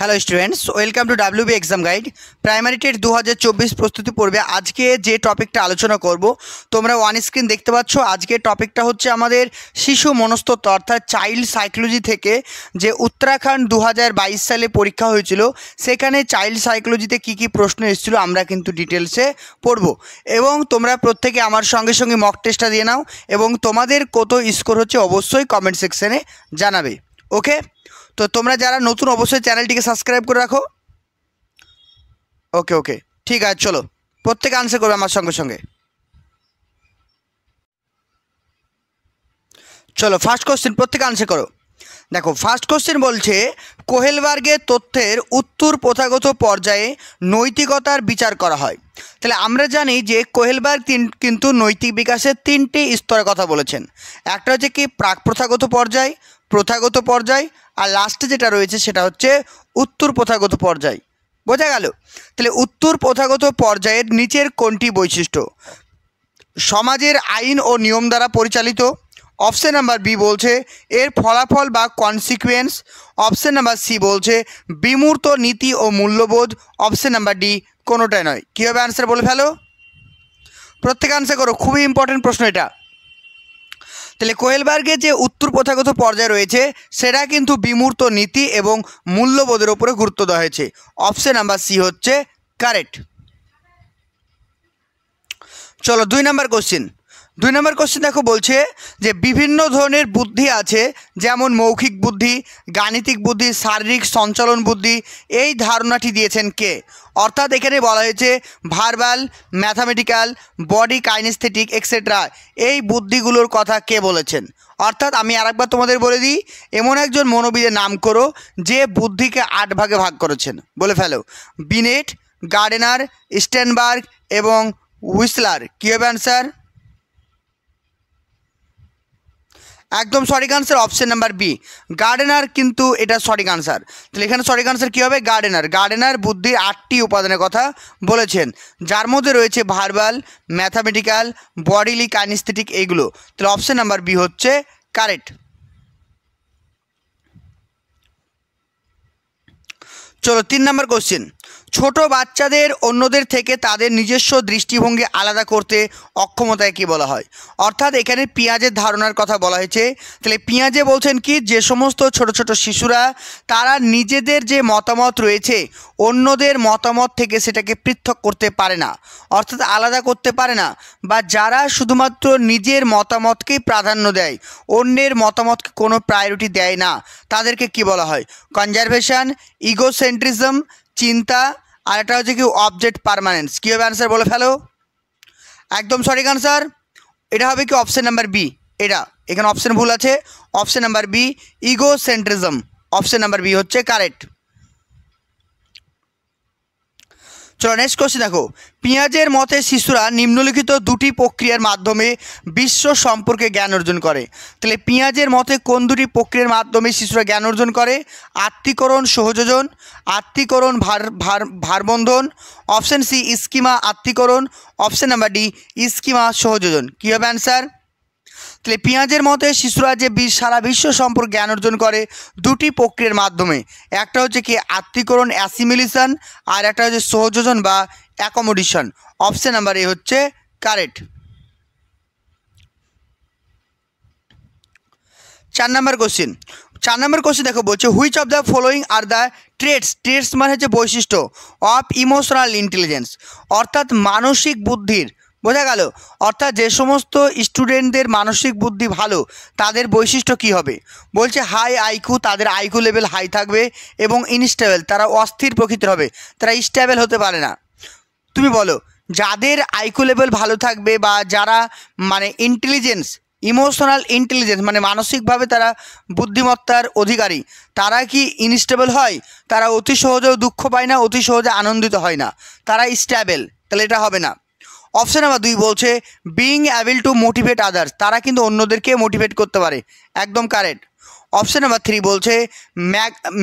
hello students welcome to WB exam guide primary TET দু প্রস্তুতি পড়বে আজকে যে টপিকটা আলোচনা করব তোমরা ওয়ান স্ক্রিন দেখতে পাচ্ছ আজকে টপিকটা হচ্ছে আমাদের শিশু মনস্তত্ত্ব অর্থাৎ চাইল্ড সাইকোলজি থেকে যে উত্তরাখণ্ড দু সালে পরীক্ষা হয়েছিল সেখানে চাইল্ড সাইকোলজিতে কি কি প্রশ্ন এসেছিলো আমরা কিন্তু ডিটেলসে পড়ব এবং তোমরা প্রত্যেকে আমার সঙ্গে সঙ্গে মক টেস্টটা দিয়ে নাও এবং তোমাদের কত স্কোর হচ্ছে অবশ্যই কমেন্ট সেকশানে জানাবে ওকে তো তোমরা যারা নতুন অবশ্যই চ্যানেলটিকে সাবস্ক্রাইব করে রাখো ওকে ওকে ঠিক আছে চলো প্রত্যেকে আনসার করবে আমার সঙ্গে সঙ্গে চলো ফার্স্ট কোশ্চেন প্রত্যেকে আনসার করো দেখো ফার্স্ট কোশ্চেন বলছে কোহেলবার্গের তথ্যের উত্তর প্রথাগত পর্যায়ে নৈতিকতার বিচার করা হয় তাহলে আমরা জানি যে কোহেলবার্গ তিন কিন্তু নৈতিক বিকাশের তিনটি স্তরের কথা বলেছেন একটা হচ্ছে কি প্রাক প্রথাগত পর্যায় প্রথাগত পর্যায় আর লাস্টে যেটা রয়েছে সেটা হচ্ছে উত্তর প্রথাগত পর্যায় বোঝা গেল তাহলে উত্তর প্রথাগত পর্যায়ের নিচের কোনটি বৈশিষ্ট্য সমাজের আইন ও নিয়ম দ্বারা পরিচালিত অপশান নাম্বার বি বলছে এর ফলাফল বা কনসিকুয়েন্স অপশান নাম্বার সি বলছে বিমূর্ত নীতি ও মূল্যবোধ অপশান নাম্বার ডি কোনোটাই নয় কীভাবে আনসার বলে ফেলো প্রত্যেক আনসার করো খুবই ইম্পর্টেন্ট প্রশ্ন এটা তাহলে কোয়েলবার্গের যে উত্তর প্রথাগত পর্যায় রয়েছে সেটা কিন্তু বিমূর্ত নীতি এবং মূল্যবোধের ওপরে গুরুত্ব দেওয়া হয়েছে অপশন নাম্বার সি হচ্ছে কারেক্ট চলো দুই নাম্বার কোশ্চিন দুই নম্বর কোশ্চেন দেখো বলছে যে বিভিন্ন ধরনের বুদ্ধি আছে যেমন মৌখিক বুদ্ধি গাণিতিক বুদ্ধি শারীরিক সঞ্চালন বুদ্ধি এই ধারণাটি দিয়েছেন কে অর্থাৎ এখানে বলা হয়েছে verbal mathematical body kinesthetic etcetera এই বুদ্ধিগুলোর কথা কে বলেছেন অর্থাৎ আমি আরেকবার তোমাদের বলে দিই এমন একজন মনোবিদের নাম করো যে বুদ্ধিকে আট ভাগে ভাগ করেছেন বলে ফেলো বিনেট গার্ডেনার স্ট্যানবার্গ এবং হুইসলার কী হবে অ্যান্সার একদম সঠিক answer option number B Gardner কিন্তু এটা সঠিক আনসার তাহলে এখানে সঠিক আনসার কী হবে গার্ডেনার গার্ডেনার বুদ্ধির আটটি উপাদানের কথা বলেছেন যার মধ্যে রয়েছে ভার্বাল ম্যাথামেটিক্যাল বডিলি কাইনিস্থেটিক এইগুলো তাহলে অপশন নাম্বার বি হচ্ছে কারেক্ট চলো তিন নম্বর কোশ্চেন ছোট বাচ্চাদের অন্যদের থেকে তাদের নিজস্ব দৃষ্টিভঙ্গি আলাদা করতে অক্ষমতায় কি বলা হয় অর্থাৎ এখানে পিঁয়াজের ধারণার কথা বলা হয়েছে তাহলে পিঁয়াজে বলছেন কি যে সমস্ত ছোট ছোট শিশুরা তারা নিজেদের যে মতামত রয়েছে অন্যদের মতামত থেকে সেটাকে পৃথক করতে পারে না অর্থাৎ আলাদা করতে পারে না বা যারা শুধুমাত্র নিজের মতামতকেই প্রাধান্য দেয় অন্যের মতামতকে কোনো প্রায়োরিটি দেয় না তাদেরকে কি বলা হয় কনজারভেশন ইগোসেন্ট্রিজম চিন্তা আর হচ্ছে কি অবজেক্ট পারমানেন্স কী হবে অ্যান্সার বলে ফেলো একদম সঠিক অ্যান্সার এটা হবে কি অপশান নাম্বার বি এটা এখানে অপশান ভুল আছে option number B egocentrism option number B হচ্ছে কারেক্ট চলো নেক্সট কোশ্চেন দেখো পিঁয়াজের মতে শিশুরা নিম্নলিখিত দুটি প্রক্রিয়ার মাধ্যমে বিশ্ব সম্পর্কে জ্ঞান অর্জন করে তাহলে পিঁয়াজের মতে কোন দুটি প্রক্রিয়ার মাধ্যমে শিশুরা জ্ঞান অর্জন করে আত্মীকরণ সহযোজন আত্মীকরণ ভার ভার ভারবন্ধন অপশান সি স্কিমা আত্মীকরণ অপশান নাম্বার ডি স্কিমা সহযোজন কী হবে অ্যান্সার তাহলে পেঁয়াজের মতে শিশুরা যে বিশ সারা বিশ্ব সম্পর্ক জ্ঞান অর্জন করে দুটি প্রক্রিয়ার মাধ্যমে একটা হচ্ছে কি আত্মীকরণ অ্যাসিমিলেশন আর একটা হচ্ছে সহযোজন বা অ্যাকোমোডেশন অপশান নাম্বার এ হচ্ছে কারেক্ট চার নাম্বার কোশ্চেন চার নম্বর কোশ্চেন দেখো বলছে which of the following are the traits traits মানে হচ্ছে বৈশিষ্ট্য অফ ইমোশনাল ইন্টেলিজেন্স অর্থাৎ মানসিক বুদ্ধির বোঝা গেল অর্থাৎ যে সমস্ত স্টুডেন্টদের মানসিক বুদ্ধি ভালো তাদের বৈশিষ্ট্য কি হবে বলছে হাই আইকু তাদের আইকু লেভেল হাই থাকবে এবং ইনস্টেবল তারা অস্থির প্রকৃতির হবে তারা স্টেবল হতে পারে না তুমি বলো যাদের আইকু লেভেল ভালো থাকবে বা যারা মানে ইন্টেলিজেন্স ইমোশনাল ইন্টেলিজেন্স মানে মানসিকভাবে তারা বুদ্ধিমত্তার অধিকারী তারা কি ইনস্টেবল হয় তারা অতি সহজেও দুঃখ পায় না অতি সহজে আনন্দিত হয় না তারা স্ট্যাবেল তাহলে এটা হবে না অপশন নাম্বার দুই বলছে being able to motivate others তারা কিন্তু অন্যদেরকে মোটিভেট করতে পারে একদম কারেক্ট অপশন নাম্বার থ্রি বলছে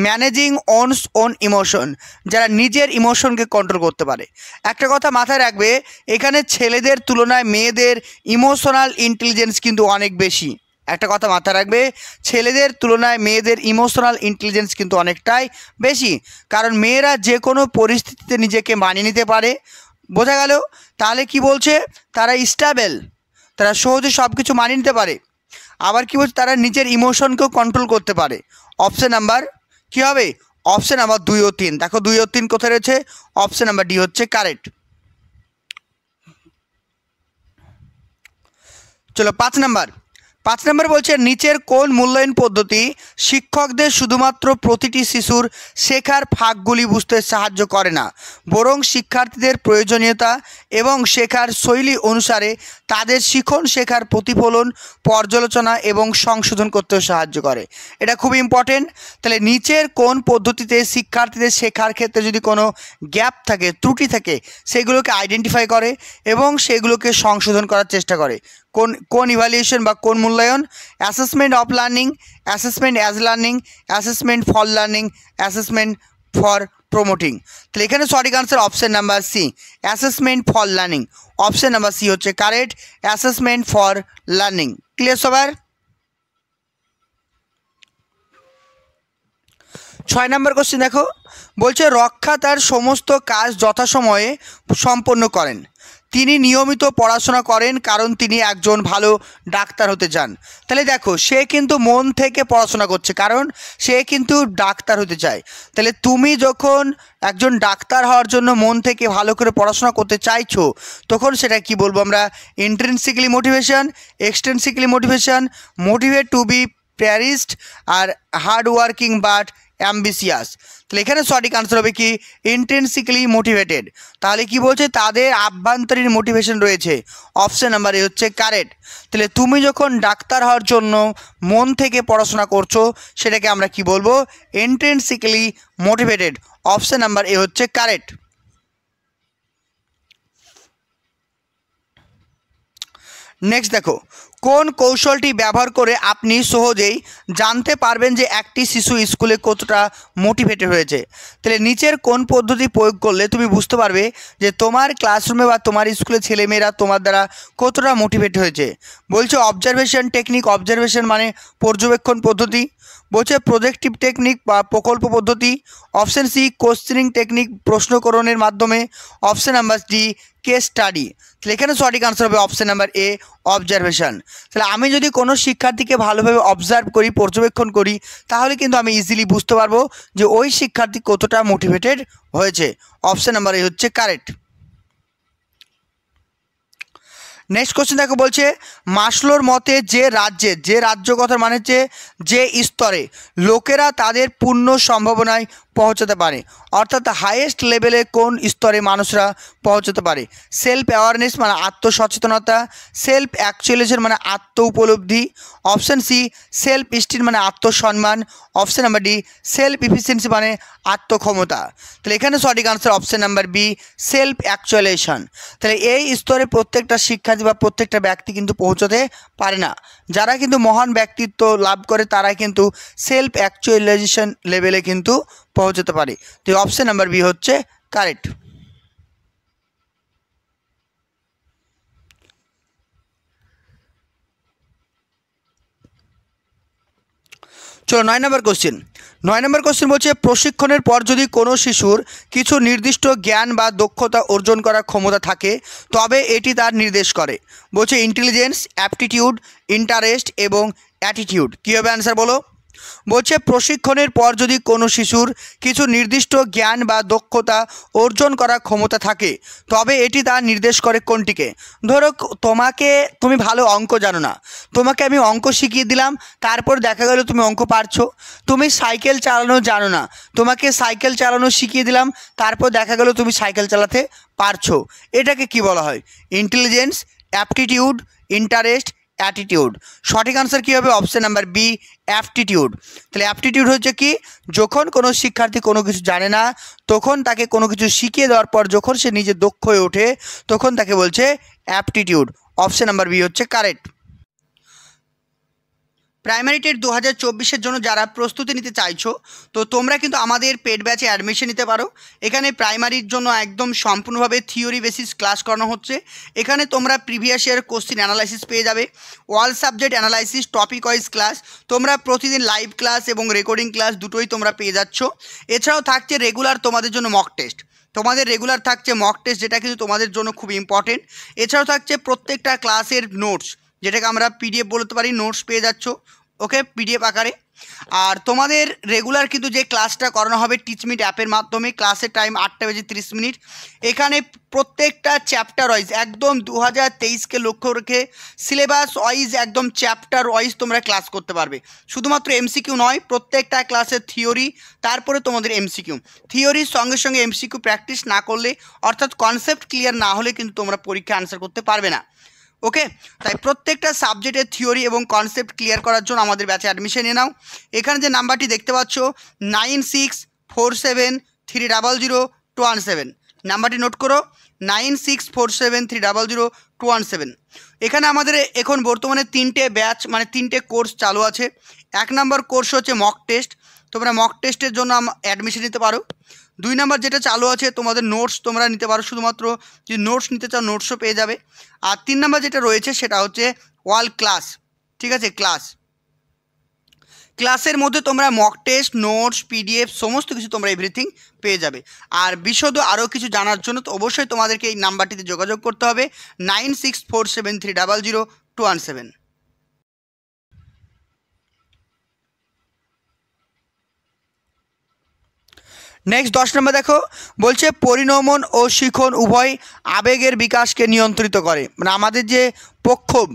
ম্যানেজিং অনস ওন ইমোশন যারা নিজের ইমোশনকে কন্ট্রোল করতে পারে একটা কথা মাথায় রাখবে এখানে ছেলেদের তুলনায় মেয়েদের ইমোশনাল ইন্টেলিজেন্স কিন্তু অনেক বেশি একটা কথা মাথায় রাখবে ছেলেদের তুলনায় মেয়েদের ইমোশনাল ইন্টেলিজেন্স কিন্তু অনেকটাই বেশি কারণ মেয়েরা যে কোনো পরিস্থিতিতে নিজেকে মানিয়ে নিতে পারে বোঝা গেল তাহলে কি বলছে তারা স্টেবল তারা সহজে সব কিছু মানিয়ে নিতে পারে আবার কি বলছে তারা নিজের ইমোশনকেও কন্ট্রোল করতে পারে অপশান নাম্বার কী হবে অপশান নাম্বার দুই ও তিন দেখো দুই ও তিন কোথায় রয়েছে অপশান নাম্বার ডি হচ্ছে কারেক্ট চলো পাঁচ নাম্বার পাঁচ নম্বর বলছে নিচের কোন মূল্যায়ন পদ্ধতি শিক্ষকদের শুধুমাত্র প্রতিটি শিশুর শেখার ফাঁকগুলি বুঝতে সাহায্য করে না বরং শিক্ষার্থীদের প্রয়োজনীয়তা এবং শেখার শৈলী অনুসারে তাদের শিখন শেখার প্রতিফলন পর্যালোচনা এবং সংশোধন করতেও সাহায্য করে এটা খুব ইম্পর্টেন্ট তাহলে নিচের কোন পদ্ধতিতে শিক্ষার্থীদের শেখার ক্ষেত্রে যদি কোনো গ্যাপ থাকে ত্রুটি থাকে সেগুলোকে আইডেন্টিফাই করে এবং সেগুলোকে সংশোধন করার চেষ্টা করে কোন কোন ইভ্যালুয়েশন বা কোন মূল্যায়ন assessment of learning assessment as learning assessment for learning assessment for promoting তাহলে এখানে সঠিক answer option number C assessment for learning option number C হচ্ছে correct assessment for learning clear সবার ছয় নম্বর কোশ্চেন দেখো বলছে রক্ষা তার সমস্ত কাজ যথাসময়ে সম্পন্ন করেন তিনি নিয়মিত পড়াশোনা করেন কারণ তিনি একজন ভালো ডাক্তার হতে চান তাহলে দেখো সে কিন্তু মন থেকে পড়াশোনা করছে কারণ সে কিন্তু ডাক্তার হতে চায় তাহলে তুমি যখন একজন ডাক্তার হওয়ার জন্য মন থেকে ভালো করে পড়াশোনা করতে চাইছো তখন সেটা কি বলবো আমরা intrinsically motivation extrinsically motivation motivate to be persist আর হার্ড ওয়ার্কিং বাট অ্যাম্বিসিয়াস তাহলে এখানে সঠিক আনসার হবে কি ইন্টেন্সিক্যালি মোটিভেটেড তাহলে কি বলছে তাদের আভ্যন্তরীণ মোটিভেশন রয়েছে অপশান নাম্বার এ হচ্ছে কারেট তাহলে তুমি যখন ডাক্তার হওয়ার জন্য মন থেকে পড়াশোনা করছো সেটাকে আমরা কি বলবো intrinsically motivated option number A হচ্ছে কারেট নেক্সট দেখো কোন কৌশলটি ব্যবহার করে আপনি সহজেই জানতে পারবেন যে একটি শিশু স্কুলে কতটা মোটিভেটেড হয়েছে তাহলে নিচের কোন পদ্ধতি প্রয়োগ করলে তুমি বুঝতে পারবে যে তোমার ক্লাসরুমে বা তোমার স্কুলে ছেলেমেয়েরা তোমার দ্বারা কতটা মোটিভেট হয়েছে বলছে অবজারভেশন টেকনিক অবজারভেশন মানে পর্যবেক্ষণ পদ্ধতি বলছে প্রজেক্টিভ টেকনিক বা প্রকল্প পদ্ধতি অপশান সি কোশ্চেনিং টেকনিক প্রশ্নকরণের মাধ্যমে option number D case study তাহলে এখানে সঠিক আনসার হবে অপশান নাম্বার এ অবজারভেশন তাহলে আমি যদি কোনো শিক্ষার্থীকে ভালোভাবে অবজার্ভ করি পর্যবেক্ষণ করি তাহলে কিন্তু আমি ইজিলি বুঝতে পারবো যে ওই শিক্ষার্থী কতটা মোটিভেটেড হয়েছে অপশান নাম্বার এই হচ্ছে কারেক্ট নেক্সট কোশ্চেন দেখো বলছে মাসলোর মতে যে রাজ্যে যে রাজ্য কথার মানে যে স্তরে লোকেরা তাদের পূর্ণ সম্ভাবনায় পৌঁছাতে পারে অর্থাৎ হাইয়েস্ট লেভেলে কোন স্তরে মানুষরা পৌঁছতে পারে সেলফ অ্যাওয়ারনেস মানে আত্মসচেতনতা সেলফ অ্যাকচুয়ালাইজেশন মানে আত্ম উপলব্ধি অপশান সি সেলফ স্টিম মানে আত্মসম্মান option number D self efficiency মানে আত্মক্ষমতা তাহলে এখানে সঠিক answer option number B self actualisation তাহলে এই স্তরে প্রত্যেকটা শিক্ষার্থী বা প্রত্যেকটা ব্যক্তি কিন্তু পৌঁছতে পারে না যারা কিন্তু মহান ব্যক্তিত্ব লাভ করে তারা কিন্তু সেলফ অ্যাকচুয়ালাইজেশন লেভেলে কিন্তু পৌঁছতে পারে তো অপশন নাম্বার বি হচ্ছে কারেক্ট চলো নয় নম্বর কোশ্চেন নয় নম্বর কোশ্চিন বলছে প্রশিক্ষণের পর যদি কোনো শিশুর কিছু নির্দিষ্ট জ্ঞান বা দক্ষতা অর্জন করার ক্ষমতা থাকে তবে এটি তার নির্দেশ করে বলছে ইন্টেলিজেন্স অ্যাপটিটিউড ইন্টারেস্ট এবং অ্যাটিটিউড কী হবে অ্যান্সার বলো বলছে প্রশিক্ষণের পর যদি কোনো শিশুর কিছু নির্দিষ্ট জ্ঞান বা দক্ষতা অর্জন করার ক্ষমতা থাকে তবে এটি তা নির্দেশ করে কোনটিকে ধরো তোমাকে তুমি ভালো অঙ্ক জানো না তোমাকে আমি অঙ্ক শিখিয়ে দিলাম তারপর দেখা গেল তুমি অঙ্ক পারছো তুমি সাইকেল চালানো জানো না তোমাকে সাইকেল চালানো শিখিয়ে দিলাম তারপর দেখা গেল তুমি সাইকেল চালাতে পারছো এটাকে কি বলা হয় ইন্টেলিজেন্স অ্যাপটিটিউড ইন্টারেস্ট অ্যাটিটিউড সঠিক আনসার কী হবে অপশান নাম্বার বি অ্যাপটিটিউড তাহলে অ্যাপটিটিউড হচ্ছে কি যখন কোনো শিক্ষার্থী কোনো কিছু জানে না তখন তাকে কোনো কিছু শিখিয়ে দেওয়ার পর যখন সে নিজে দক্ষ হয়ে ওঠে তখন তাকে বলছে অ্যাপটিটিউড অপশান নাম্বার বি হচ্ছে কারেক্ট প্রাইমারি টেট দু হাজার জন্য যারা প্রস্তুতি নিতে চাইছো তো তোমরা কিন্তু আমাদের পেড ব্যাচে অ্যাডমিশন নিতে পারো এখানে প্রাইমারির জন্য একদম সম্পূর্ণভাবে থিওরি বেসিস ক্লাস করানো হচ্ছে এখানে তোমরা প্রিভিয়াস ইয়ার কোশ্চিন অ্যানালাইসিস পেয়ে যাবে all subject analysis topic wise class তোমরা প্রতিদিন লাইভ ক্লাস এবং রেকর্ডিং ক্লাস দুটোই তোমরা পেয়ে যাচ্ছ এছাড়াও থাকছে রেগুলার তোমাদের জন্য মক টেস্ট তোমাদের রেগুলার থাকছে মক টেস্ট যেটা কিন্তু তোমাদের জন্য খুব ইম্পর্টেন্ট এছাড়াও থাকছে প্রত্যেকটা ক্লাসের নোটস যেটাকে আমরা পিডিএফ বলতে পারি নোটস পেয়ে যাচ্ছ ওকে পিডিএফ আকারে আর তোমাদের রেগুলার কিন্তু যে ক্লাসটা করানো হবে টিচমিট অ্যাপের মাধ্যমে ক্লাসের টাইম আটটা বেজে তিরিশ মিনিট এখানে প্রত্যেকটা চ্যাপ্টার ওয়াইজ একদম দু হাজার তেইশকে লক্ষ্য রেখে সিলেবাস ওয়াইজ একদম চ্যাপ্টার ওয়াইজ তোমরা ক্লাস করতে পারবে শুধুমাত্র এমসিকিউ নয় প্রত্যেকটা ক্লাসের থিওরি তারপরে তোমাদের এমসিকিউ থিওরির সঙ্গে সঙ্গে এমসিকিউ প্র্যাকটিস না করলে অর্থাৎ কনসেপ্ট ক্লিয়ার না হলে কিন্তু তোমরা পরীক্ষা আনসার করতে পারবে না ওকে তাই প্রত্যেকটা সাবজেক্টের থিওরি এবং কনসেপ্ট ক্লিয়ার করার জন্য আমাদের ব্যাচে অ্যাডমিশন নিয়ে নাও এখানে যে নাম্বারটি দেখতে পাচ্ছ nine six four seven three double zero two one seven নাম্বারটি নোট করো nine six four seven three double zero two one seven এখানে আমাদের এখন বর্তমানে তিনটে ব্যাচ মানে তিনটে কোর্স চালু আছে এক নম্বর কোর্স হচ্ছে মক টেস্ট তোমরা মক টেস্টের জন্য অ্যাডমিশন নিতে পারো দুই নাম্বার যেটা চালু আছে তোমাদের নোটস তোমরা নিতে পারো শুধুমাত্র যদি নোটস নিতে চাও নোটসও পেয়ে যাবে আর তিন নাম্বার যেটা রয়েছে সেটা হচ্ছে ওয়াল ক্লাস ঠিক আছে ক্লাস ক্লাসের মধ্যে তোমরা মক টেস্ট নোটস পিডিএফ সমস্ত কিছু তোমরা এভরিথিং পেয়ে যাবে আর বিশদ আরও কিছু জানার জন্য তো অবশ্যই তোমাদেরকে এই নাম্বারটিতে যোগাযোগ করতে হবে nine six four seven three double zero two one seven next দশ নম্বর দেখো বলছে পরিণমন ও শিখন উভয় আবেগের বিকাশকে নিয়ন্ত্রিত করে মানে আমাদের যে প্রক্ষোভ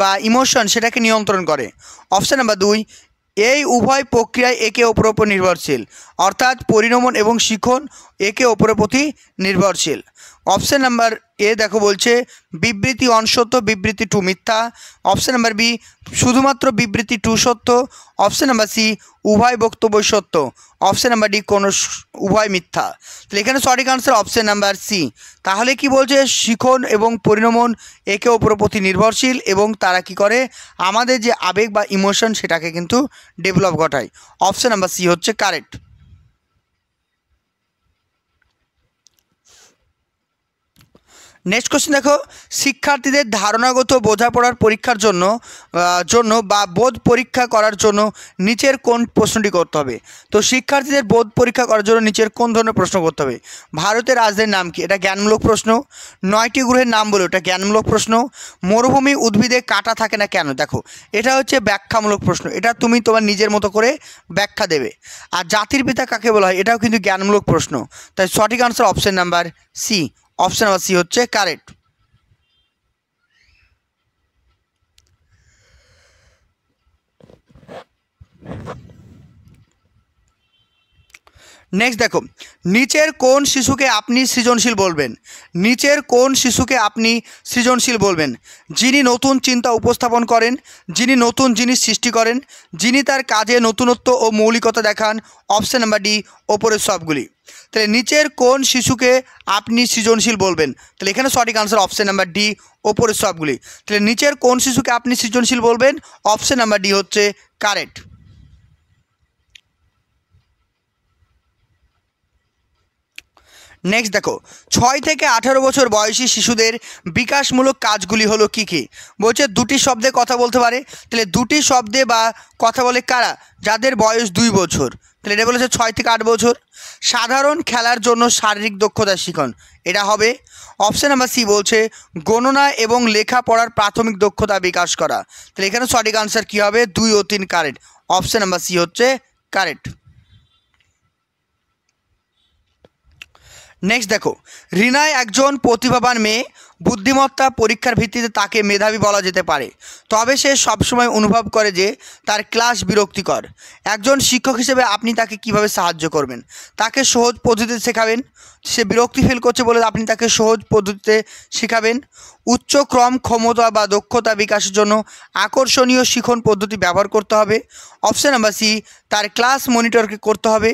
বা ইমোশন সেটাকে নিয়ন্ত্রণ করে অপশান নাম্বার দুই এই উভয় প্রক্রিয়ায় একে অপর ওপর নির্ভরশীল অর্থাৎ পরিণমন এবং শিখন একে অপরের প্রতি নির্ভরশীল অপশান নাম্বার এ দেখো বলছে বিবৃতি অন সত্য বিবৃতি টু মিথ্যা অপশান নাম্বার বি শুধুমাত্র বিবৃতি টু সত্য অপশান নাম্বার সি উভয় বক্তব্য সত্য অপশান নাম্বার ডি কোনো উভয় মিথ্যা তাহলে এখানে সঠিক আনসার অপশান নাম্বার সি তাহলে কি বলছে শিখন এবং পরিণমন একে অপর প্রতি নির্ভরশীল এবং তারা কি করে আমাদের যে আবেগ বা ইমোশন সেটাকে কিন্তু ডেভেলপ ঘটায় অপশান নাম্বার সি হচ্ছে কারেক্ট নেক্সট কোশ্চেন দেখো শিক্ষার্থীদের ধারণাগত বোঝাপড়ার পরীক্ষার জন্য জন্য বা বোধ পরীক্ষা করার জন্য নিচের কোন প্রশ্নটি করতে হবে তো শিক্ষার্থীদের বোধ পরীক্ষা করার জন্য নিচের কোন ধরনের প্রশ্ন করতে হবে ভারতের রাজধানীর নাম কি এটা জ্ঞানমূলক প্রশ্ন নয়টি গ্রহের নাম বলে ওটা জ্ঞানমূলক প্রশ্ন মরুভূমি উদ্ভিদে কাটা থাকে না কেন দেখো এটা হচ্ছে ব্যাখ্যামূলক প্রশ্ন এটা তুমি তোমার নিজের মতো করে ব্যাখ্যা দেবে আর জাতির পিতা কাকে বলা হয় এটাও কিন্তু জ্ঞানমূলক প্রশ্ন তাই সঠিক answer option number C option number C হচ্ছে কারেন্ট নেক্সট দেখো নিচের কোন শিশুকে আপনি সৃজনশীল বলবেন নিচের কোন শিশুকে আপনি সৃজনশীল বলবেন যিনি নতুন চিন্তা উপস্থাপন করেন যিনি নতুন জিনিস সৃষ্টি করেন যিনি তার কাজে নতুনত্ব ও মৌলিকতা দেখান অপশান নাম্বার ডি ওপরের সবগুলি তাহলে নিচের কোন শিশুকে আপনি সৃজনশীল বলবেন তাহলে এখানে সঠিক আনসার অপশান নাম্বার ডি ওপরের সবগুলি তাহলে নিচের কোন শিশুকে আপনি সৃজনশীল বলবেন অপশান নাম্বার ডি হচ্ছে কারেক্ট নেক্সট দেখো ছয় থেকে আঠারো বছর বয়সী শিশুদের বিকাশমূলক কাজগুলি হলো কি কি বলছে দুটি শব্দে কথা বলতে পারে তাহলে দুটি শব্দে বা কথা বলে কারা যাদের বয়স দুই বছর তাহলে এটা বলেছে ছয় থেকে আট বছর সাধারণ খেলার জন্য শারীরিক দক্ষতা শিখন এটা হবে অপশান নাম্বার সি বলছে গণনা এবং লেখাপড়ার প্রাথমিক দক্ষতা বিকাশ করা তাহলে এখানে সঠিক আনসার কী হবে দুই ও তিন কারেন্ট অপশান নাম্বার সি হচ্ছে কারেন্ট নেক্সট দেখো রিনায় একজন প্রতিভাবান মেয়ে বুদ্ধিমত্তা পরীক্ষার ভিত্তিতে তাকে মেধাবী বলা যেতে পারে তবে সে সবসময় অনুভব করে যে তার ক্লাস বিরক্তিকর একজন শিক্ষক হিসেবে আপনি তাকে কিভাবে সাহায্য করবেন তাকে সহজ পদ্ধতিতে শেখাবেন সে বিরক্তি ফিল করছে বলে আপনি তাকে সহজ পদ্ধতিতে শেখাবেন উচ্চক্রম ক্ষমতা বা দক্ষতা বিকাশের জন্য আকর্ষণীয় শিখন পদ্ধতি ব্যবহার করতে হবে অপশান নাম্বার সি তার ক্লাস মনিটরকে করতে হবে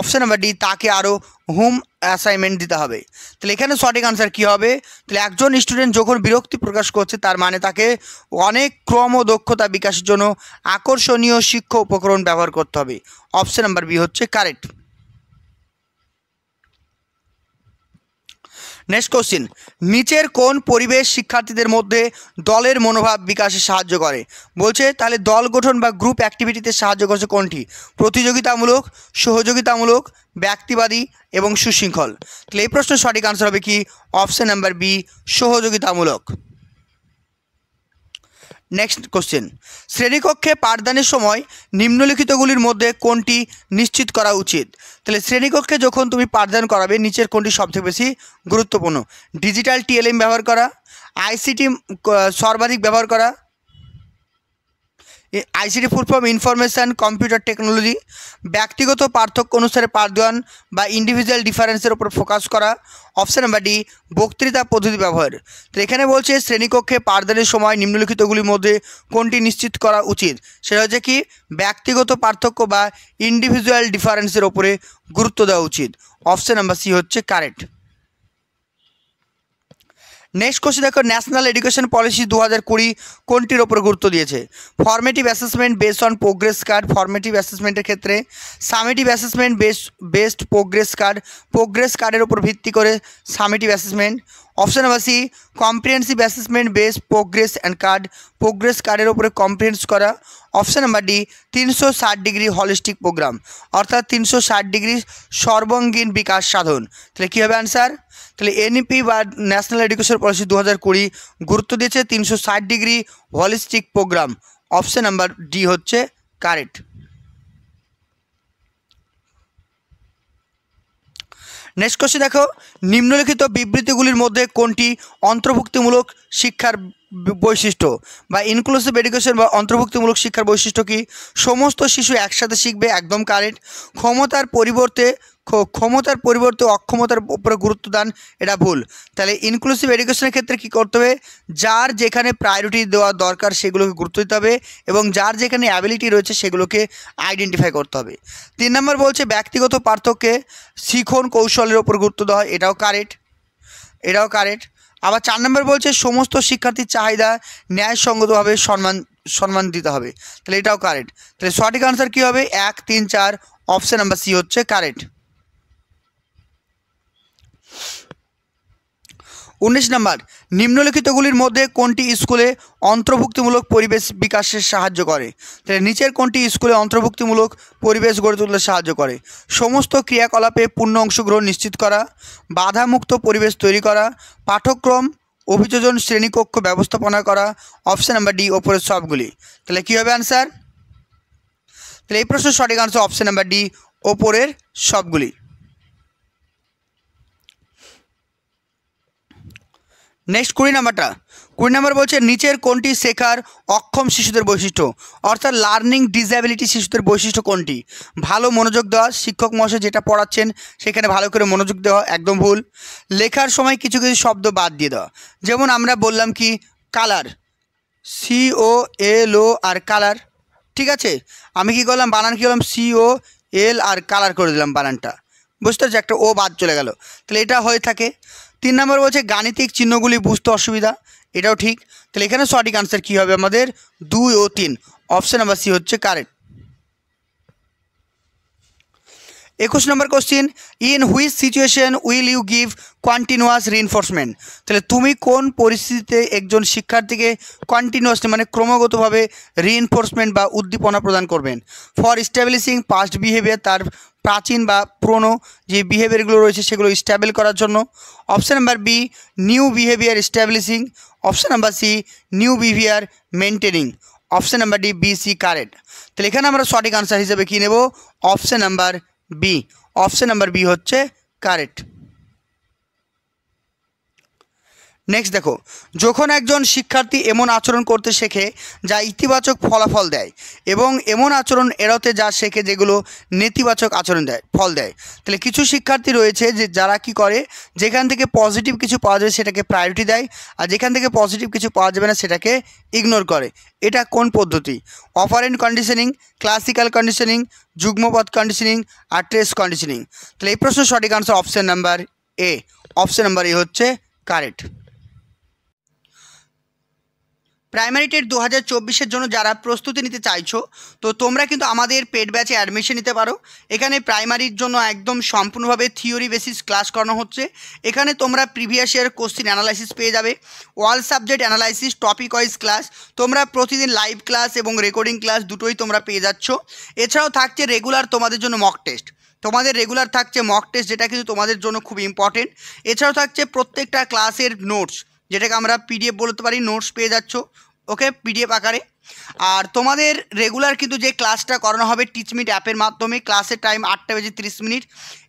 অপশান নাম্বার ডি তাকে আরও হোম অ্যাসাইনমেন্ট দিতে হবে তাহলে এখানে সঠিক আনসার কী হবে তাহলে একজন স্টুডেন্ট যখন বিরক্তি প্রকাশ করছে তার মানে তাকে অনেক ক্রম ও দক্ষতা বিকাশের জন্য আকর্ষণীয় শিক্ষা উপকরণ ব্যবহার করতে হবে অপশন নাম্বার বি হচ্ছে কারেক্ট নেক্সট কোশ্চিন নিচের কোন পরিবেশ শিক্ষার্থীদের মধ্যে দলের মনোভাব বিকাশে সাহায্য করে বলছে তাহলে দল গঠন বা গ্রুপ অ্যাক্টিভিটিতে সাহায্য করছে কোনটি প্রতিযোগিতামূলক সহযোগিতামূলক ব্যক্তিবাদী এবং সুশৃঙ্খল তাহলে এই প্রশ্নের সঠিক আনসার হবে কি অপশান নাম্বার বি সহযোগিতামূলক নেক্সট কোশ্চেন শ্রেণীকক্ষে পাঠদানের সময় নিম্নলিখিতগুলির মধ্যে কোনটি নিশ্চিত করা উচিত তাহলে শ্রেণীকক্ষে যখন তুমি পাঠদান করাবে নিচের কোনটি সবচেয়ে বেশি গুরুত্বপূর্ণ ডিজিটাল টিএলএম ব্যবহার করা আইসিটি সর্বাধিক ব্যবহার করা ICT full form information computer technology ব্যক্তিগত পার্থক্য অনুসারে পাঠদান বা ইন্ডিভিজুয়াল ডিফারেন্সের উপর ফোকাস করা অপশান নাম্বার ডি বক্তৃতা পদ্ধতি ব্যবহার তো এখানে বলছে শ্রেণীকক্ষে পাঠদানের সময় নিম্নলিখিতগুলির মধ্যে কোনটি নিশ্চিত করা উচিত সেটা হচ্ছে কি ব্যক্তিগত পার্থক্য বা ইন্ডিভিজুয়াল ডিফারেন্সের ওপরে গুরুত্ব দেওয়া উচিত অপশান নাম্বার সি হচ্ছে কারেক্ট নেক্সট কোশ্চেন দেখো ন্যাশনাল এডুকেশন পলিসি দু হাজার কুড়ি কোনটির ওপর গুরুত্ব দিয়েছে formative assessment base on progress card formative অ্যাসেসমেন্টের ক্ষেত্রে summative assessment base best progress card progress কার্ডের ওপর ভিত্তি করে summative assessment option number C comprehensive assessment base progress and card progress কার্ডের ওপরে কম্প্রিহেন্স করা অপশন নাম্বার ডি তিনশো ষাট ডিগ্রি হলিস্টিক প্রোগ্রাম অর্থাৎ তিনশো ষাট ডিগ্রি সর্বঙ্গীন বিকাশ সাধন তাহলে কী হবে আনসার তাহলে এনইপি বা ন্যাশনাল এডুকেশন পলিসি দু হাজার কুড়ি গুরুত্ব দিয়েছে তিনশো ষাট degree holistic programme option number D হচ্ছে কারেক্ট নেক্সট কোশ্চেন দেখো নিম্নলিখিত বিবৃতিগুলির মধ্যে কোনটি অন্তর্ভুক্তিমূলক শিক্ষার বৈশিষ্ট্য বা ইনক্লুসিভ এডুকেশন বা অন্তর্ভুক্তিমূলক শিক্ষার বৈশিষ্ট্য কী সমস্ত শিশু একসাথে শিখবে একদম কারেন্ট ক্ষমতার পরিবর্তে ক্ষমতার পরিবর্তে অক্ষমতার উপরে গুরুত্ব দান এটা ভুল তাহলে ইনক্লুসিভ এডুকেশনের ক্ষেত্রে কি করতে হবে যার যেখানে প্রায়োরিটি দেওয়া দরকার সেগুলোকে গুরুত্ব দিতে হবে এবং যার যেখানে অ্যাবিলিটি রয়েছে সেগুলোকে আইডেন্টিফাই করতে হবে তিন নম্বর বলছে ব্যক্তিগত পার্থক্যে শিখন কৌশলের ওপর গুরুত্ব দেওয়া হয় এটাও কারেক্ট এটাও কারেক্ট আবার চার নম্বর বলছে সমস্ত শিক্ষার্থীর চাহিদা ন্যায়সঙ্গতভাবে সম্মান সম্মান দিতে হবে তাহলে এটাও কারেক্ট তাহলে সঠিক আনসার কী হবে এক তিন চার অপশান নাম্বার সি হচ্ছে কারেক্ট উনিশ নম্বর নিম্নলিখিতগুলির মধ্যে কোনটি স্কুলে অন্তর্ভুক্তিমূলক পরিবেশ বিকাশে সাহায্য করে তাহলে নিচের কোনটি স্কুলে অন্তর্ভুক্তিমূলক পরিবেশ গড়ে তুলতে সাহায্য করে সমস্ত ক্রিয়াকলাপে পূর্ণ অংশগ্রহণ নিশ্চিত করা বাধামুক্ত পরিবেশ তৈরি করা পাঠ্যক্রম অভিযোজন শ্রেণীকক্ষ ব্যবস্থাপনা করা অপশান নাম্বার ডি ওপরের সবগুলি তাহলে কী হবে অ্যান্সার তাহলে এই প্রশ্নের সঠিক আনসার অপশান নাম্বার ডি ওপরের সবগুলি নেক্সট কুড়ি নাম্বারটা কুড়ি নাম্বার বলছে নিচের কোনটি শেখার অক্ষম শিশুদের বৈশিষ্ট্য অর্থাৎ লার্নিং ডিসাবিলিটি শিশুদের বৈশিষ্ট্য কোনটি ভালো মনোযোগ দেওয়া শিক্ষক মহাশয় যেটা পড়াচ্ছেন সেখানে ভালো করে মনোযোগ দেওয়া একদম ভুল লেখার সময় কিছু কিছু শব্দ বাদ দিয়ে দেওয়া যেমন আমরা বললাম কি colour C O L O R colour ঠিক আছে আমি কি করলাম বানান কী করলাম সি ও এল আর কালার করে দিলাম বানানটা বুঝতে পারছি একটা ও বাদ চলে গেল তাহলে এটা হয়ে থাকে তিন নম্বর বলছে গাণিতিক চিহ্নগুলি বুঝতে অসুবিধা এটাও ঠিক তাহলে এখানে সঠিক আনসার কী হবে আমাদের দুই ও তিন অপশান নাম্বার সি হচ্ছে কারেক্ট একুশ নম্বর question in which situation will you give continuous reinforcement তাহলে তুমি কোন পরিস্থিতিতে একজন শিক্ষার্থীকে কন্টিনিউয়াসলি মানে ক্রমাগতভাবে রিনফোর্সমেন্ট বা উদ্দীপনা প্রদান করবেন ফর স্ট্যাবলিশিং পাস্ট বিহেভিয়ার তার প্রাচীন বা পুরনো যে বিহেভিয়ারগুলো রয়েছে সেগুলো স্ট্যাবল করার জন্য option number B new behaviour establishing option number C new behaviour maintaining option number D B C correct তাহলে এখানে আমরা সঠিক আনসার হিসেবে কী নেব option number B option number B হচ্ছে কারেক্ট নেক্সট দেখো যখন একজন শিক্ষার্থী এমন আচরণ করতে শেখে যা ইতিবাচক ফলাফল দেয় এবং এমন আচরণ এড়াতে যা শেখে যেগুলো নেতিবাচক আচরণ দেয় ফল দেয় তাহলে কিছু শিক্ষার্থী রয়েছে যে যারা কি করে যেখান থেকে পজিটিভ কিছু পাওয়া যাবে সেটাকে প্রায়োরিটি দেয় আর যেখান থেকে পজিটিভ কিছু পাওয়া যাবে না সেটাকে ইগনোর করে এটা কোন পদ্ধতি অপারেন্ট কন্ডিশনিং ক্লাসিক্যাল কন্ডিশনিং যুগ্মপথ কন্ডিশনিং আর ট্রেস কন্ডিশনিং তাহলে এই প্রশ্ন সঠিক answer option number A option number A হচ্ছে কারেক্ট প্রাইমারি টেট দু হাজার চব্বিশের জন্য যারা প্রস্তুতি নিতে চাইছো তো তোমরা কিন্তু আমাদের পেড ব্যাচে অ্যাডমিশন নিতে পারো এখানে প্রাইমারির জন্য একদম সম্পূর্ণভাবে থিওরি বেসিস ক্লাস করানো হচ্ছে এখানে তোমরা প্রিভিয়াস ইয়ার কোশ্চিন অ্যানালাইসিস পেয়ে যাবে all subject analysis topic wise class তোমরা প্রতিদিন লাইভ ক্লাস এবং রেকর্ডিং ক্লাস দুটোই তোমরা পেয়ে যাচ্ছ এছাড়াও থাকছে রেগুলার তোমাদের জন্য মক টেস্ট তোমাদের রেগুলার থাকছে মক টেস্ট যেটা কিন্তু তোমাদের জন্য খুব ইম্পর্টেন্ট এছাড়াও থাকছে প্রত্যেকটা ক্লাসের নোটস যেটাকে আমরা পিডিএফ বলতে পারি নোটস পেয়ে যাচ্ছ ওকে পিডিএফ আকারে আর তোমাদের রেগুলার কিন্তু যে ক্লাসটা করানো হবে টিচমিট অ্যাপের মাধ্যমে ক্লাসের টাইম আটটা বেজে তিরিশ মিনিট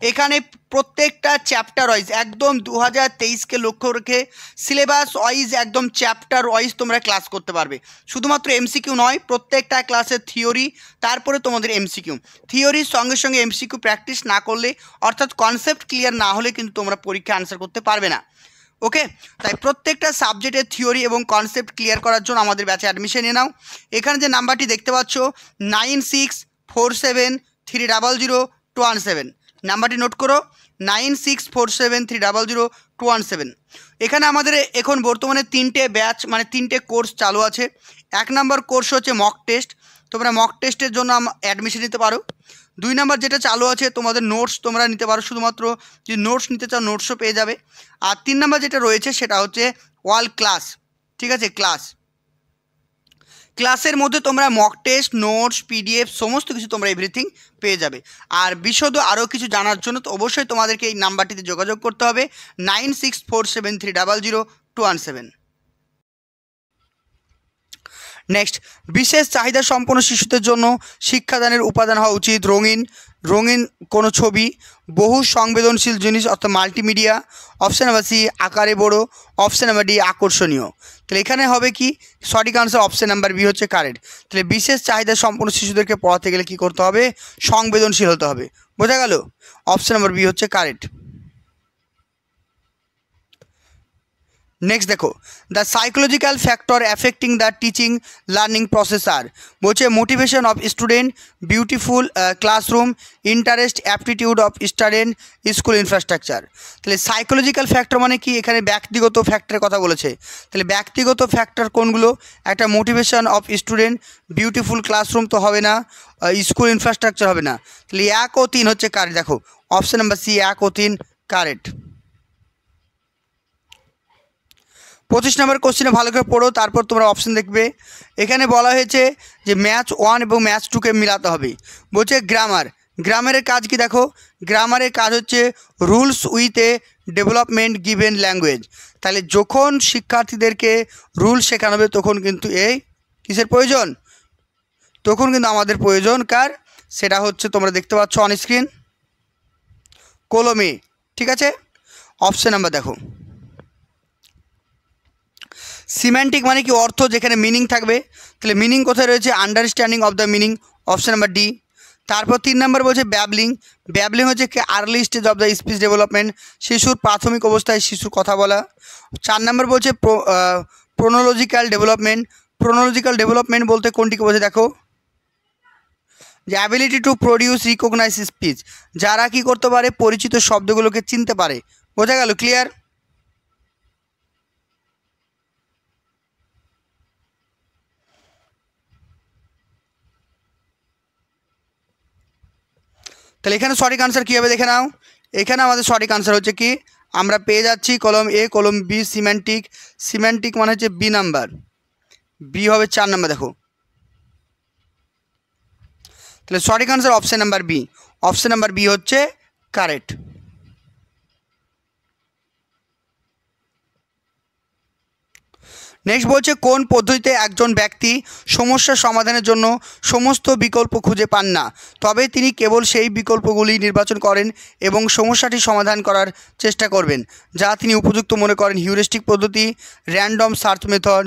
এখানে প্রত্যেকটা চ্যাপ্টার ওয়াইজ একদম দু হাজার তেইশকে লক্ষ্য রেখে সিলেবাস ওয়াইজ একদম চ্যাপ্টার ওয়াইজ তোমরা ক্লাস করতে পারবে শুধুমাত্র এমসিকিউ নয় প্রত্যেকটা ক্লাসের থিওরি তারপরে তোমাদের এমসিকিউ থিওরির সঙ্গে সঙ্গে এমসিকিউ প্র্যাকটিস না করলে অর্থাৎ কনসেপ্ট ক্লিয়ার না হলে কিন্তু তোমরা পরীক্ষা আনসার করতে পারবে না ওকে তাই প্রত্যেকটা সাবজেক্টের থিওরি এবং কনসেপ্ট ক্লিয়ার করার জন্য আমাদের ব্যাচে অ্যাডমিশন নিয়ে নাও এখানে যে নাম্বারটি দেখতে পাচ্ছ nine six four seven three double zero two one seven নাম্বারটি নোট করো nine six four seven three double zero two one seven এখানে আমাদের এখন বর্তমানে তিনটে ব্যাচ মানে তিনটে কোর্স চালু আছে এক নম্বর কোর্স হচ্ছে মক টেস্ট তোমরা মক টেস্টের জন্য অ্যাডমিশন নিতে পারো দুই নাম্বার যেটা চালু আছে তোমাদের নোটস তোমরা নিতে পারো শুধুমাত্র যদি নোটস নিতে চাও নোটসও পেয়ে যাবে আর তিন নাম্বার যেটা রয়েছে সেটা হচ্ছে ওয়াল ক্লাস ঠিক আছে ক্লাস ক্লাসের মধ্যে তোমরা মক টেস্ট নোটস পিডিএফ সমস্ত কিছু তোমরা এভরিথিং পেয়ে যাবে আর বিশদ আরও কিছু জানার জন্য তো অবশ্যই তোমাদেরকে এই নাম্বারটিতে যোগাযোগ করতে হবে nine six four seven three double zero two one seven next বিশেষ চাহিদা সম্পন্ন শিশুদের জন্য শিক্ষাদানের উপাদান হওয়া উচিত রঙিন রঙিন কোনো ছবি বহু সংবেদনশীল জিনিস অর্থাৎ মাল্টিমিডিয়া অপশান নাম্বার সি আকারে বড় অপশান নাম্বার ডি আকর্ষণীয় তাহলে এখানে হবে কি সঠিক আনসার অপশান নাম্বার বি হচ্ছে কারেন্ট তাহলে বিশেষ চাহিদা সম্পন্ন শিশুদেরকে পড়াতে গেলে কি করতে হবে সংবেদনশীল হতে হবে বোঝা গেল অপশান নাম্বার বি হচ্ছে কারেন্ট নেক্সট দেখো the psychological factor affecting the teaching learning process are বলছে motivation of student beautiful classroom interest aptitude of student school infrastructure তাহলে সাইকোলজিক্যাল ফ্যাক্টর মানে কি এখানে ব্যক্তিগত ফ্যাক্টরের কথা বলেছে তাহলে ব্যক্তিগত ফ্যাক্টর কোনগুলো একটা motivation of student beautiful classroom তো হবে না স্কুল ইনফ্রাস্ট্রাকচার হবে না তাহলে এক ও তিন হচ্ছে কারেক্ট দেখো অপশান নাম্বার সি এক ও তিন কারেক্ট পঁচিশ নম্বর কোশ্চেনে ভালো করে পড়ো তারপর তোমরা অপশন দেখবে এখানে বলা হয়েছে যে ম্যাচ ওয়ান এবং ম্যাচ টুকে মিলাতে হবে বলছে গ্রামার গ্রামারের কাজ কি দেখো গ্রামারের কাজ হচ্ছে rules with a development given language তাহলে যখন শিক্ষার্থীদেরকে রুল শেখানো হবে তখন কিন্তু এই কিসের প্রয়োজন তখন কিন্তু আমাদের প্রয়োজন কার সেটা হচ্ছে তোমরা দেখতে পাচ্ছ অনস্ক্রিন কলমে ঠিক আছে অপশান নাম্বার দেখো সিম্যান্টিক মানে কি অর্থ যেখানে মিনিং থাকবে তাহলে মিনিং কোথায় রয়েছে understanding of the meaning option number D তারপর তিন নম্বর বলছে ব্যাবলিং ব্যাবলিং হচ্ছে কি early stage of the speech development শিশুর প্রাথমিক অবস্থায় শিশুর কথা বলা চার নম্বর বলছে প্রোনোলজিক্যাল ডেভেলপমেন্ট প্রোনোলজিক্যাল ডেভেলপমেন্ট বলতে কোনটিকে বোঝে দেখো যে ability to produce recognise speech যারা কি করতে পারে পরিচিত শব্দগুলোকে চিনতে পারে বোঝা গেল ক্লিয়ার তাহলে এখানে সঠিক আনসার কী হবে দেখে নাও এখানে আমাদের সঠিক আনসার হচ্ছে কি আমরা পেয়ে যাচ্ছি কলম এ কলম বি সিমেন্টিক সিমেন্টিক মানে হচ্ছে বি নাম্বার বি হবে চার নাম্বার দেখো তাহলে সঠিক answer option number B option number B হচ্ছে কারেক্ট নেক্সট বলছে কোন পদ্ধতিতে একজন ব্যক্তি সমস্যা সমাধানের জন্য সমস্ত বিকল্প খুঁজে পান না তবে তিনি কেবল সেই বিকল্পগুলি নির্বাচন করেন এবং সমস্যাটি সমাধান করার চেষ্টা করবেন যা তিনি উপযুক্ত মনে করেন হিউরিস্টিক পদ্ধতি random search method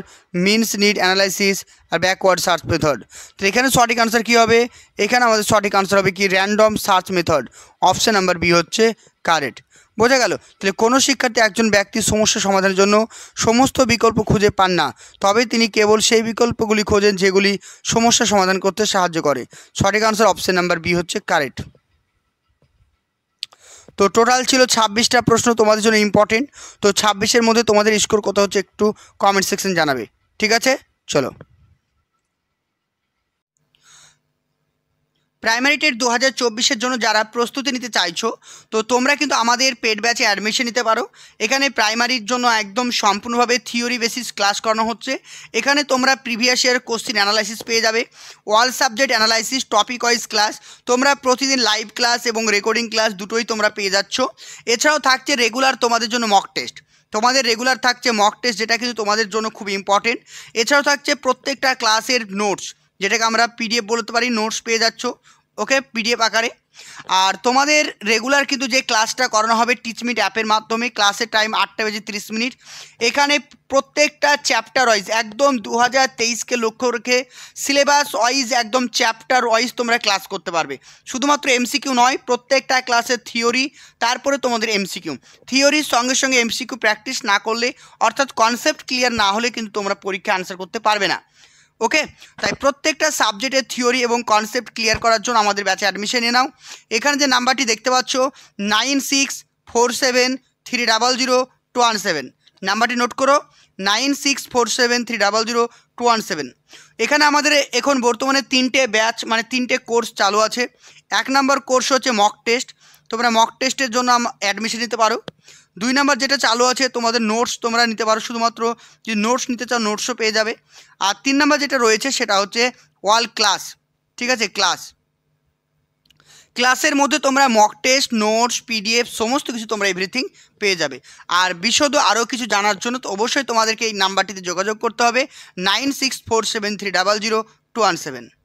means need analysis আর ব্যাকওয়ার্ড সার্চ মেথড তো এখানে সঠিক আনসার কী হবে এখানে আমাদের সঠিক আনসার হবে কি random search method option number B হচ্ছে কারেক্ট বোঝা গেল তাহলে কোনো শিক্ষার্থী একজন ব্যক্তির সমস্যা সমাধানের জন্য সমস্ত বিকল্প খুঁজে পান না তবে তিনি কেবল সেই বিকল্পগুলি খোঁজেন যেগুলি সমস্যা সমাধান করতে সাহায্য করে সঠিক আনসার অপশন নাম্বার বি হচ্ছে কারেক্ট তো টোটাল ছিল ছাব্বিশটা প্রশ্ন তোমাদের জন্য ইম্পর্টেন্ট তো ছাব্বিশের মধ্যে তোমাদের স্কোর কত হচ্ছে একটু কমেন্ট সেকশন জানাবে ঠিক আছে চলো প্রাইমারি টেট দু হাজার জন্য যারা প্রস্তুতি নিতে চাইছো তো তোমরা কিন্তু আমাদের পেড ব্যাচে অ্যাডমিশন নিতে পারো এখানে প্রাইমারির জন্য একদম সম্পূর্ণভাবে থিওরি বেসিস ক্লাস করানো হচ্ছে এখানে তোমরা প্রিভিয়াস ইয়ার কোশ্চিন অ্যানালাইসিস পেয়ে যাবে all subject analysis topic wise class তোমরা প্রতিদিন লাইভ ক্লাস এবং রেকর্ডিং ক্লাস দুটোই তোমরা পেয়ে যাচ্ছ এছাড়াও থাকছে রেগুলার তোমাদের জন্য মক টেস্ট তোমাদের রেগুলার থাকছে মক টেস্ট যেটা কিন্তু তোমাদের জন্য খুব ইম্পর্টেন্ট এছাড়াও থাকছে প্রত্যেকটা ক্লাসের নোটস যেটাকে আমরা পিডিএফ বলতে পারি নোটস পেয়ে যাচ্ছ ওকে পিডিএফ আকারে আর তোমাদের রেগুলার কিন্তু যে ক্লাসটা করানো হবে টিচমিট অ্যাপের মাধ্যমে ক্লাসের টাইম আটটা বেজে তিরিশ মিনিট এখানে প্রত্যেকটা চ্যাপ্টার ওয়াইজ একদম দু হাজার তেইশকে লক্ষ্য রেখে সিলেবাস ওয়াইজ একদম চ্যাপ্টার ওয়াইজ তোমরা ক্লাস করতে পারবে শুধুমাত্র এমসিকিউ নয় প্রত্যেকটা ক্লাসের থিওরি তারপরে তোমাদের এমসিকিউ থিওরির সঙ্গে সঙ্গে এমসিকিউ প্র্যাকটিস না করলে অর্থাৎ কনসেপ্ট ক্লিয়ার না হলে কিন্তু তোমরা পরীক্ষা আনসার করতে পারবে না ওকে তাই প্রত্যেকটা সাবজেক্টের থিওরি এবং কনসেপ্ট ক্লিয়ার করার জন্য আমাদের ব্যাচে অ্যাডমিশন নিয়ে নাও এখানে যে নাম্বারটি দেখতে পাচ্ছ nine six four seven three double zero two one seven নাম্বারটি নোট করো nine six four seven three double zero two one seven এখানে আমাদের এখন বর্তমানে তিনটে ব্যাচ মানে তিনটে কোর্স চালু আছে এক নম্বর কোর্স হচ্ছে মক টেস্ট তোমরা মক টেস্টের জন্য অ্যাডমিশন নিতে পারো দুই নাম্বার যেটা চালু আছে তোমাদের নোটস তোমরা নিতে পারো শুধুমাত্র যে নোটস নিতে চাও নোটসও পেয়ে যাবে আর তিন নাম্বার যেটা রয়েছে সেটা হচ্ছে ওয়াল ক্লাস ঠিক আছে ক্লাস ক্লাসের মধ্যে তোমরা মক টেস্ট নোটস পিডিএফ সমস্ত কিছু তোমরা এভরিথিং পেয়ে যাবে আর বিশদ আরও কিছু জানার জন্য তো অবশ্যই তোমাদেরকে এই নাম্বারটিতে যোগাযোগ করতে হবে nine six four seven three double zero two one seven